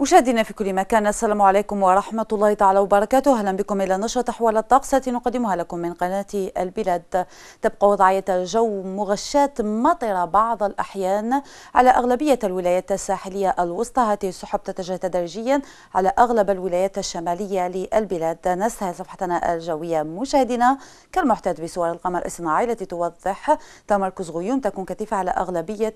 مشاهدينا في كل مكان السلام عليكم ورحمة الله تعالى وبركاته أهلا بكم إلى نشرة أحوال الطقس التي نقدمها لكم من قناة البلاد تبقى وضعية الجو مغشاة مطرة بعض الأحيان على أغلبية الولايات الساحلية الوسطى هذه السحب تتجه تدريجيا على أغلب الولايات الشمالية للبلاد نسها صفحتنا الجوية مشاهدينا كالمعتاد بصور القمر الصناعي التي توضح تمركز غيوم تكون كثيفة على أغلبية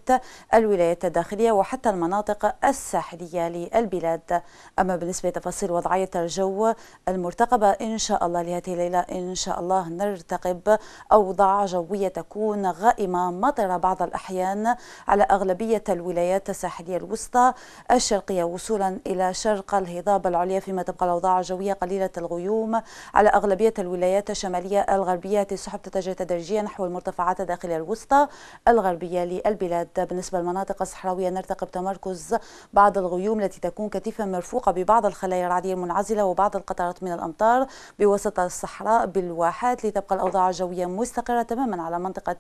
الولايات الداخلية وحتى المناطق الساحلية للبلاد البلاد أما بالنسبة لتفاصيل وضعية الجو المرتقبة إن شاء الله لهذه الليلة إن شاء الله نرتقب أوضاع جوية تكون غائمة مطرة بعض الأحيان على أغلبية الولايات الساحلية الوسطى الشرقية وصولا إلى شرق الهضاب العليا فيما تبقى الأوضاع الجوية قليلة الغيوم على أغلبية الولايات الشمالية الغربية السحب تتجه تدريجيا نحو المرتفعات داخل الوسطى الغربية للبلاد بالنسبة للمناطق الصحراوية نرتقب تمركز بعض الغيوم التي تكون تكون كثيفة مرفوقة ببعض الخلايا الرعدية المنعزلة وبعض القطرات من الأمطار بواسطة الصحراء بالواحات لتبقى الأوضاع الجوية مستقرة تماما على منطقة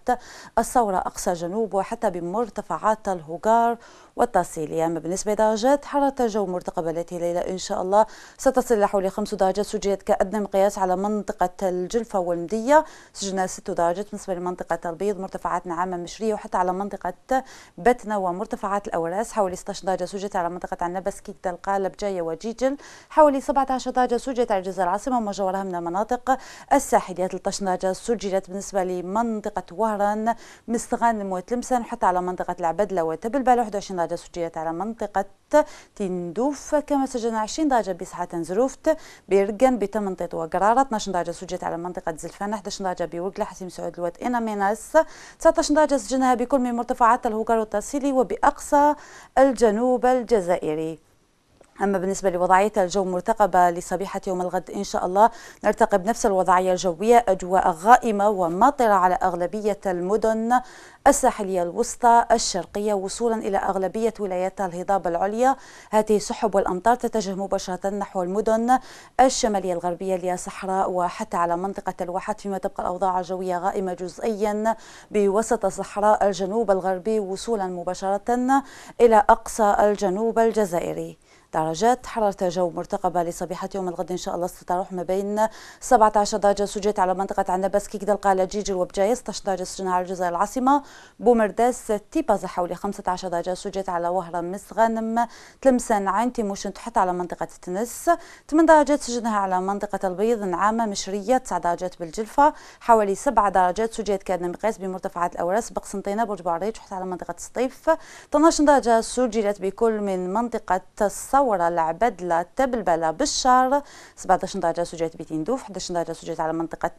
الثورة أقصى جنوب وحتى بمرتفعات الهجار والتصيلية أما بالنسبة لدرجات حرارة الجو مرتقبة التي ليلة إن شاء الله ستصل لحول خمس درجات سجلت كأدنى مقياس على منطقة الجلفة والمدية سجلنا ست درجات بالنسبة لمنطقة البيض مرتفعات نعامة مشرية وحتى على منطقة بتنا ومرتفعات الأوراس حوالي 16 درجة سجلت على منطقة عنابس تفكيك القالب جاية وجيجل حوالي 17 درجة سجلت على جزر العاصمة وما من المناطق الساحلية 13 درجة سجلت بالنسبة لمنطقة وهران مستغانم وتلمسان حتى على منطقة العبدلة وتبلبل 21 درجة سجلت على منطقة تندوف كما سجلنا 20 درجة بسحة زروفت بيرجن بتمنطيط وقرارة 12 درجة سجلت على منطقة زلفان 11 درجة بوقلة حسيم سعود الواد إنا ميناس 19 درجة سجلناها بكل من مرتفعات الهوكر والترسيلي وبأقصى الجنوب الجزائري أما بالنسبة لوضعية الجو مرتقبة لصبيحة يوم الغد إن شاء الله نرتقب نفس الوضعية الجوية أجواء غائمة وماطرة على أغلبية المدن الساحلية الوسطى الشرقية وصولا إلى أغلبية ولايات الهضاب العليا هذه سحب والأمطار تتجه مباشرة نحو المدن الشمالية الغربية صحراء وحتى على منطقة الواحات فيما تبقى الأوضاع الجوية غائمة جزئيا بوسط صحراء الجنوب الغربي وصولا مباشرة إلى أقصى الجنوب الجزائري درجات حرارة جو مرتقبة لصبيحة يوم الغد إن شاء الله ستتراوح ما بين 17 درجة سجلت على منطقة عنابس كيكدا القالة جيجل وبجاية 16 درجة سجلنا على الجزائر العاصمة بومرداس تيبازا حوالي 15 درجة سجلت على مس مسغنم تلمسان عين تيموشن تحت على منطقة تنس 8 درجات سجلناها على منطقة البيض نعامة مشرية 9 درجات بالجلفة حوالي 7 درجات سجلت كان مقياس بمرتفعات الأوراس بقسنطينة برج بعريج تحت على منطقة سطيف 12 درجة سجلت بكل من منطقة الصو ورا العبد للتبلبله بالشار 17 درجه سجات دوف 11 درجه سجلت على منطقه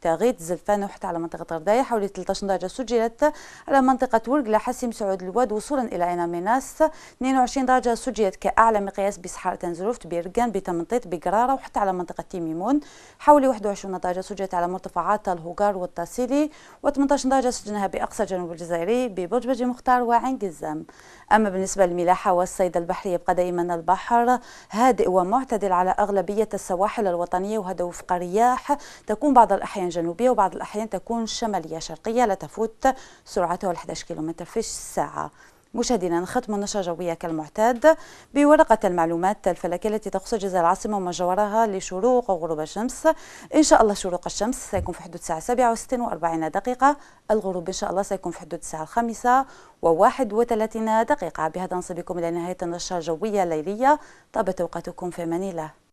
تاغيت زلفان وحتى على منطقه رداية حوالي 13 درجه سجلت على منطقه ورقله حسيم سعود الواد وصولا الى عين ميناس 22 درجه سجلت كاعلى مقياس بسحاره تنزرفت بيرقان بتمنطيط بقراره وحتى على منطقه تيميمون حوالي 21 درجه سجلت على مرتفعات الهوغار والتاسيلي و18 درجه سجلناها باقصى جنوب الجزائري ببرج مختار وعين قزام اما بالنسبه للملاحه والصيد البحري يبقى دائما البحر البحر هادئ ومعتدل على أغلبية السواحل الوطنية وهذا وفق رياح تكون بعض الأحيان جنوبية وبعض الأحيان تكون شمالية شرقية لا تفوت سرعتها 11 كيلومتر في الساعة مشاهدينا نختم النشرة الجوية كالمعتاد بورقة المعلومات الفلكية التي تخص جزر العاصمة وما جوارها لشروق وغروب الشمس إن شاء الله شروق الشمس سيكون في حدود الساعة 7 و40 دقيقة الغروب إن شاء الله سيكون في حدود الساعة 5 و 31 دقيقة بهذا نصل بكم إلى نهاية النشرة الجوية الليلية طابت أوقاتكم في أمان الله